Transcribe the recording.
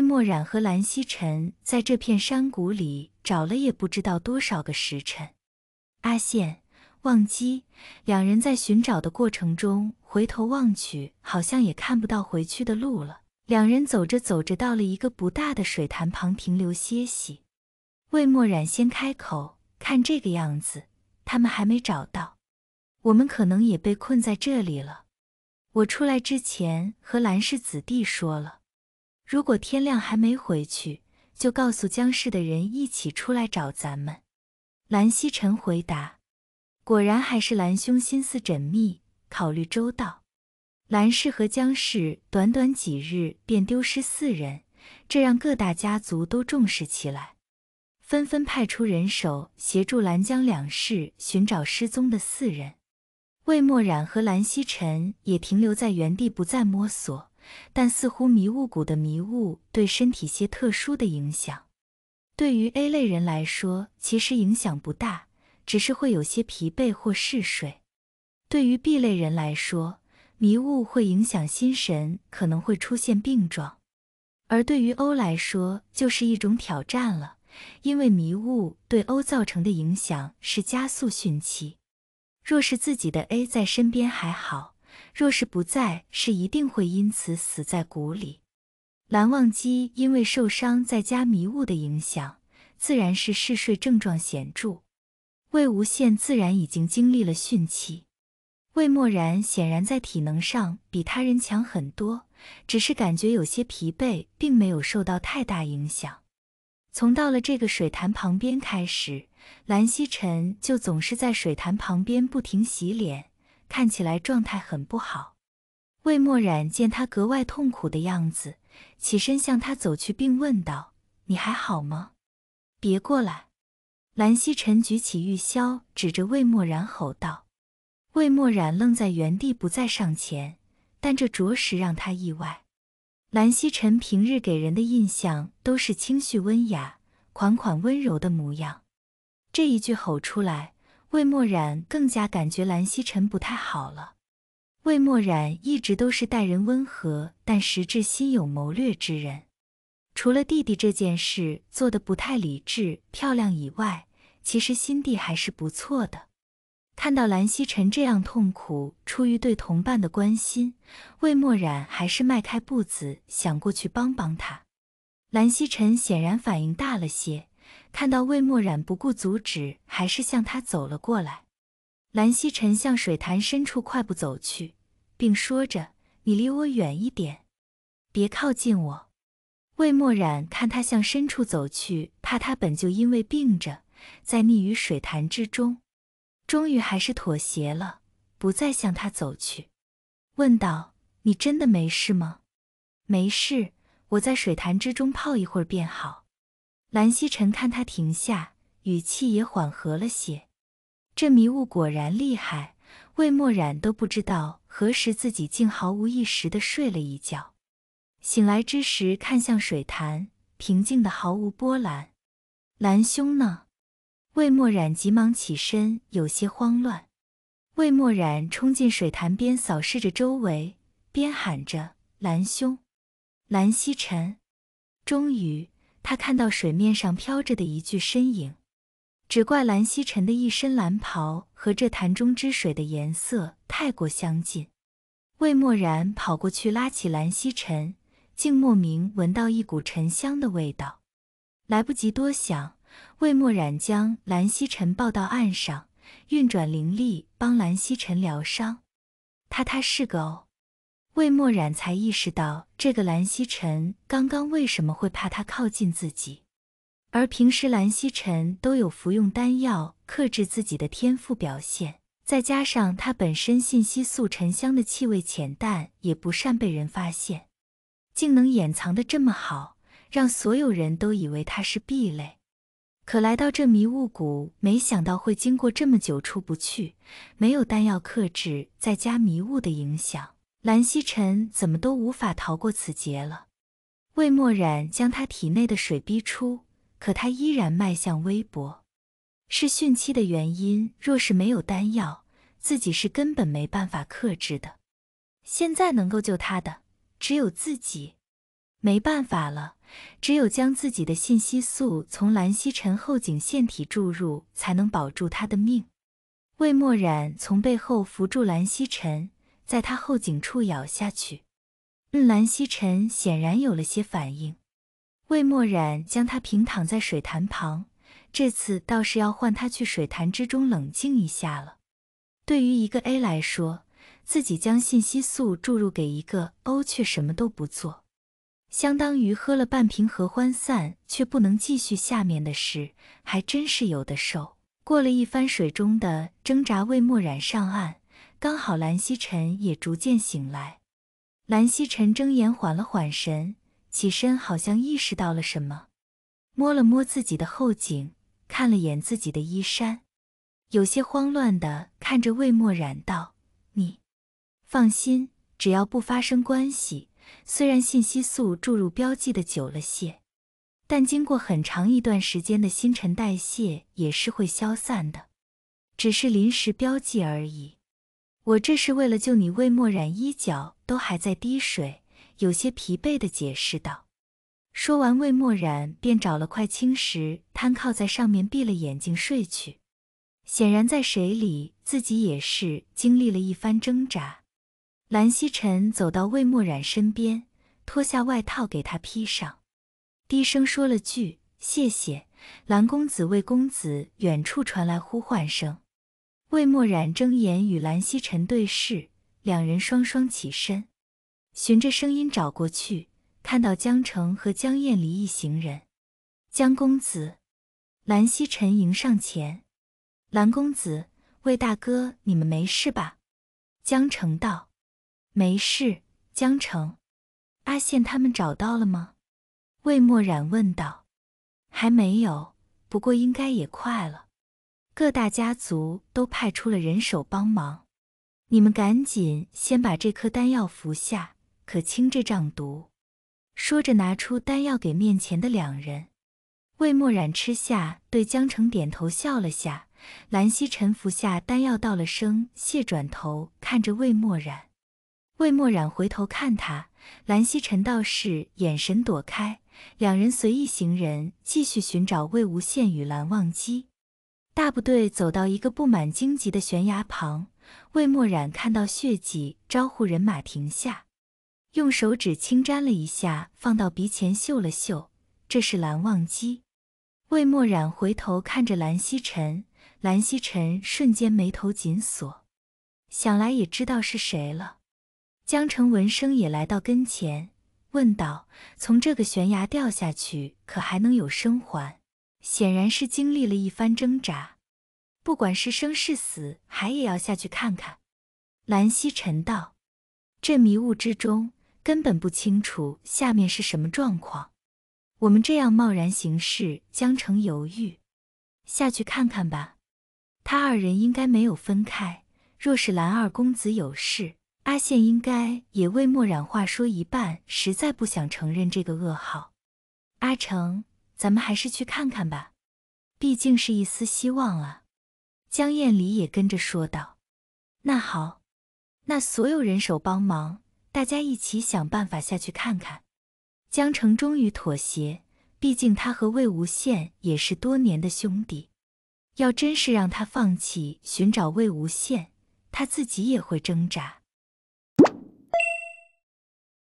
魏墨染和蓝曦臣在这片山谷里找了也不知道多少个时辰。阿羡、忘机两人在寻找的过程中回头望去，好像也看不到回去的路了。两人走着走着，到了一个不大的水潭旁停留歇息。魏墨染先开口：“看这个样子，他们还没找到，我们可能也被困在这里了。我出来之前和蓝氏子弟说了。”如果天亮还没回去，就告诉江氏的人一起出来找咱们。”蓝曦臣回答。果然还是蓝兄心思缜密，考虑周到。蓝氏和江氏短短几日便丢失四人，这让各大家族都重视起来，纷纷派出人手协助蓝江两氏寻找失踪的四人。魏墨染和蓝曦臣也停留在原地，不再摸索。但似乎迷雾谷的迷雾对身体些特殊的影响，对于 A 类人来说，其实影响不大，只是会有些疲惫或嗜睡；对于 B 类人来说，迷雾会影响心神，可能会出现病状；而对于 O 来说，就是一种挑战了，因为迷雾对 O 造成的影响是加速讯期。若是自己的 A 在身边还好。若是不在，是一定会因此死在谷里。蓝忘机因为受伤，在加迷雾的影响，自然是嗜睡症状显著。魏无羡自然已经经历了汛期。魏默然显然在体能上比他人强很多，只是感觉有些疲惫，并没有受到太大影响。从到了这个水潭旁边开始，蓝曦臣就总是在水潭旁边不停洗脸。看起来状态很不好。魏墨染见他格外痛苦的样子，起身向他走去，并问道：“你还好吗？”“别过来！”蓝曦臣举起玉箫，指着魏墨染吼道。魏墨染愣在原地，不再上前。但这着实让他意外。蓝曦臣平日给人的印象都是清绪温雅、款款温柔的模样，这一句吼出来。魏墨染更加感觉蓝曦臣不太好了。魏墨染一直都是待人温和，但实质心有谋略之人。除了弟弟这件事做的不太理智、漂亮以外，其实心地还是不错的。看到蓝曦臣这样痛苦，出于对同伴的关心，魏墨染还是迈开步子想过去帮帮他。蓝曦臣显然反应大了些。看到魏墨染不顾阻止，还是向他走了过来。蓝曦臣向水潭深处快步走去，并说着：“你离我远一点，别靠近我。”魏墨染看他向深处走去，怕他本就因为病着，在溺于水潭之中，终于还是妥协了，不再向他走去，问道：“你真的没事吗？”“没事，我在水潭之中泡一会儿便好。”蓝曦臣看他停下，语气也缓和了些。这迷雾果然厉害，魏墨染都不知道何时自己竟毫无意识的睡了一觉。醒来之时，看向水潭，平静的毫无波澜。蓝兄呢？魏墨染急忙起身，有些慌乱。魏墨染冲进水潭边，扫视着周围，边喊着：“蓝兄，蓝曦臣。”终于。他看到水面上飘着的一具身影，只怪蓝曦臣的一身蓝袍和这潭中之水的颜色太过相近。魏墨然跑过去拉起蓝曦臣，竟莫名闻到一股沉香的味道。来不及多想，魏墨然将蓝曦臣抱到岸上，运转灵力帮蓝曦臣疗伤。他踏实狗。魏墨染才意识到，这个蓝曦臣刚刚为什么会怕他靠近自己？而平时蓝曦臣都有服用丹药克制自己的天赋表现，再加上他本身信息素沉香的气味浅淡，也不善被人发现，竟能掩藏的这么好，让所有人都以为他是壁垒。可来到这迷雾谷，没想到会经过这么久出不去，没有丹药克制，再加迷雾的影响。蓝曦臣怎么都无法逃过此劫了。魏墨染将他体内的水逼出，可他依然脉象微薄，是汛期的原因。若是没有丹药，自己是根本没办法克制的。现在能够救他的只有自己，没办法了，只有将自己的信息素从蓝曦臣后颈腺体注入，才能保住他的命。魏墨染从背后扶住蓝曦臣。在他后颈处咬下去，嗯，蓝曦臣显然有了些反应。魏墨染将他平躺在水潭旁，这次倒是要换他去水潭之中冷静一下了。对于一个 A 来说，自己将信息素注入给一个 O 却什么都不做，相当于喝了半瓶合欢散却不能继续下面的事，还真是有的受。过了一番水中的挣扎，魏墨染上岸。刚好蓝曦臣也逐渐醒来，蓝曦臣睁眼缓了缓神，起身，好像意识到了什么，摸了摸自己的后颈，看了眼自己的衣衫，有些慌乱的看着魏墨染道：“你放心，只要不发生关系，虽然信息素注入标记的久了些，但经过很长一段时间的新陈代谢也是会消散的，只是临时标记而已。”我这是为了救你，魏墨染衣角都还在滴水，有些疲惫的解释道。说完，魏墨染便找了块青石，瘫靠在上面，闭了眼睛睡去。显然，在水里自己也是经历了一番挣扎。蓝曦臣走到魏墨染身边，脱下外套给他披上，低声说了句：“谢谢，蓝公子，魏公子。”远处传来呼唤声。魏墨染睁眼，与蓝曦臣对视，两人双双起身，循着声音找过去，看到江澄和江燕离一行人。江公子，蓝曦臣迎上前，蓝公子，魏大哥，你们没事吧？江澄道：“没事。”江澄，阿羡他们找到了吗？魏墨染问道：“还没有，不过应该也快了。”各大家族都派出了人手帮忙，你们赶紧先把这颗丹药服下，可清这瘴毒。说着，拿出丹药给面前的两人。魏墨染吃下，对江澄点头笑了下。蓝曦臣服下丹药，道了声谢，转头看着魏墨染。魏墨染回头看他，蓝曦臣倒是眼神躲开。两人随一行人继续寻找魏无羡与蓝忘机。大部队走到一个布满荆棘的悬崖旁，魏墨染看到血迹，招呼人马停下，用手指轻沾了一下，放到鼻前嗅了嗅，这是蓝忘机。魏墨染回头看着蓝曦臣，蓝曦臣瞬间眉头紧锁，想来也知道是谁了。江澄闻声也来到跟前，问道：“从这个悬崖掉下去，可还能有生还？”显然是经历了一番挣扎，不管是生是死，还也要下去看看。兰溪沉道：“这迷雾之中，根本不清楚下面是什么状况。我们这样贸然行事，将成犹豫。下去看看吧。他二人应该没有分开。若是蓝二公子有事，阿羡应该也未墨然。话说一半，实在不想承认这个噩耗。阿成。”咱们还是去看看吧，毕竟是一丝希望啊。江厌离也跟着说道：“那好，那所有人手帮忙，大家一起想办法下去看看。”江澄终于妥协，毕竟他和魏无羡也是多年的兄弟，要真是让他放弃寻找魏无羡，他自己也会挣扎。